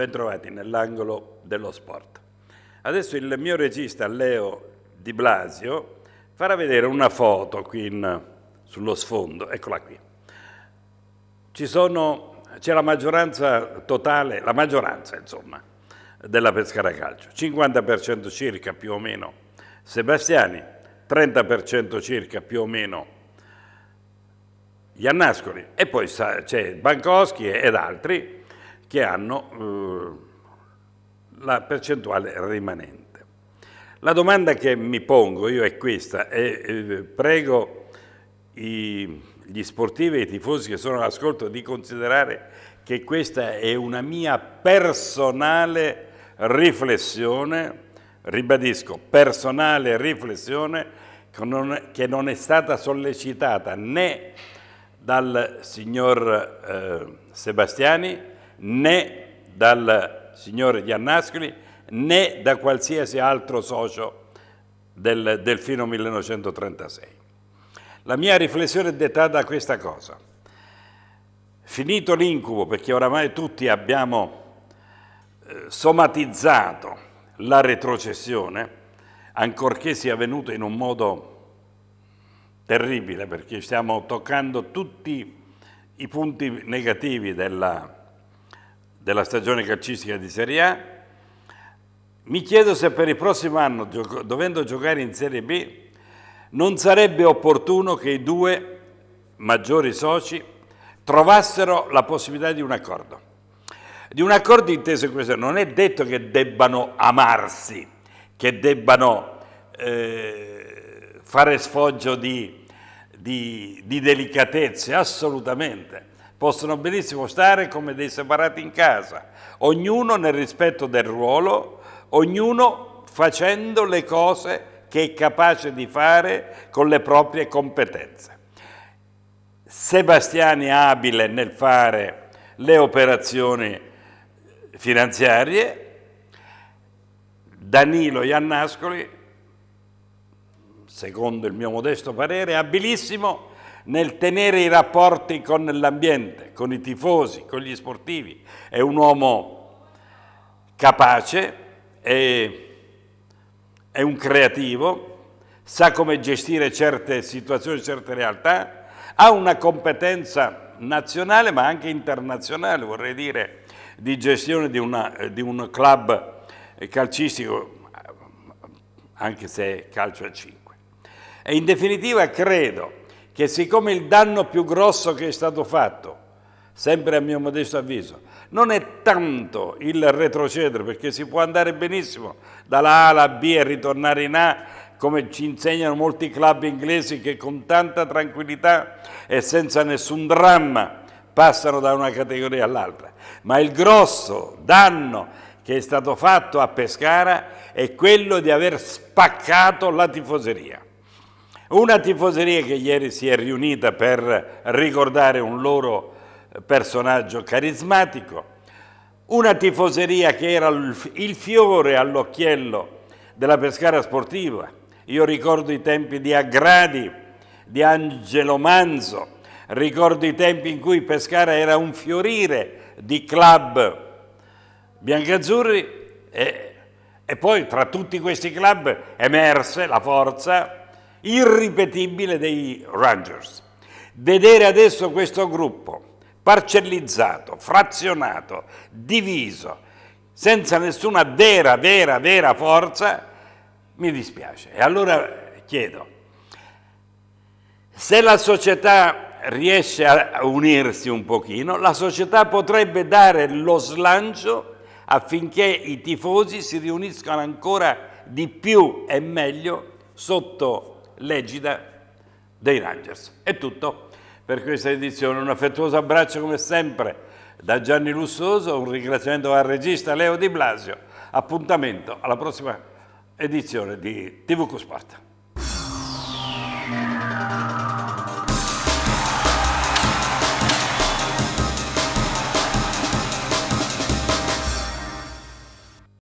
Bentrovati nell'angolo dello sport. Adesso il mio regista Leo Di Blasio farà vedere una foto qui in, sullo sfondo, eccola qui. c'è la maggioranza totale, la maggioranza insomma, della Pescara Calcio, 50% circa più o meno Sebastiani, 30% circa più o meno Giannascoli e poi c'è Bancoschi ed altri, che hanno eh, la percentuale rimanente. La domanda che mi pongo io è questa, e prego i, gli sportivi e i tifosi che sono all'ascolto di considerare che questa è una mia personale riflessione, ribadisco, personale riflessione che non, è, che non è stata sollecitata né dal signor eh, Sebastiani né dal signore Giannascoli né da qualsiasi altro socio del, del fino 1936. La mia riflessione è dettata da questa cosa. Finito l'incubo, perché oramai tutti abbiamo eh, somatizzato la retrocessione, ancorché sia avvenuta in un modo terribile, perché stiamo toccando tutti i punti negativi della retrocessione, della stagione calcistica di Serie A, mi chiedo se per il prossimo anno, dovendo giocare in Serie B, non sarebbe opportuno che i due maggiori soci trovassero la possibilità di un accordo. Di un accordo inteso in questo, non è detto che debbano amarsi, che debbano eh, fare sfoggio di, di, di delicatezze, assolutamente. Possono benissimo stare come dei separati in casa, ognuno nel rispetto del ruolo, ognuno facendo le cose che è capace di fare con le proprie competenze. Sebastiani è abile nel fare le operazioni finanziarie, Danilo Iannascoli, secondo il mio modesto parere, è abilissimo nel tenere i rapporti con l'ambiente, con i tifosi, con gli sportivi. È un uomo capace, è, è un creativo, sa come gestire certe situazioni, certe realtà, ha una competenza nazionale ma anche internazionale, vorrei dire, di gestione di, una, di un club calcistico, anche se calcio a 5. E in definitiva credo che siccome il danno più grosso che è stato fatto, sempre a mio modesto avviso, non è tanto il retrocedere, perché si può andare benissimo dalla A alla B e ritornare in A, come ci insegnano molti club inglesi che con tanta tranquillità e senza nessun dramma passano da una categoria all'altra. Ma il grosso danno che è stato fatto a Pescara è quello di aver spaccato la tifoseria. Una tifoseria che ieri si è riunita per ricordare un loro eh, personaggio carismatico, una tifoseria che era il fiore all'occhiello della Pescara sportiva. Io ricordo i tempi di Aggradi, di Angelo Manzo, ricordo i tempi in cui Pescara era un fiorire di club biancazzurri e, e poi tra tutti questi club emerse la forza irripetibile dei Rangers. Vedere adesso questo gruppo parcellizzato, frazionato, diviso, senza nessuna vera, vera, vera forza, mi dispiace. E allora chiedo, se la società riesce a unirsi un pochino, la società potrebbe dare lo slancio affinché i tifosi si riuniscano ancora di più e meglio sotto legida dei Rangers. È tutto per questa edizione. Un affettuoso abbraccio come sempre da Gianni Lussoso, un ringraziamento al regista Leo Di Blasio. Appuntamento alla prossima edizione di TV Cosport.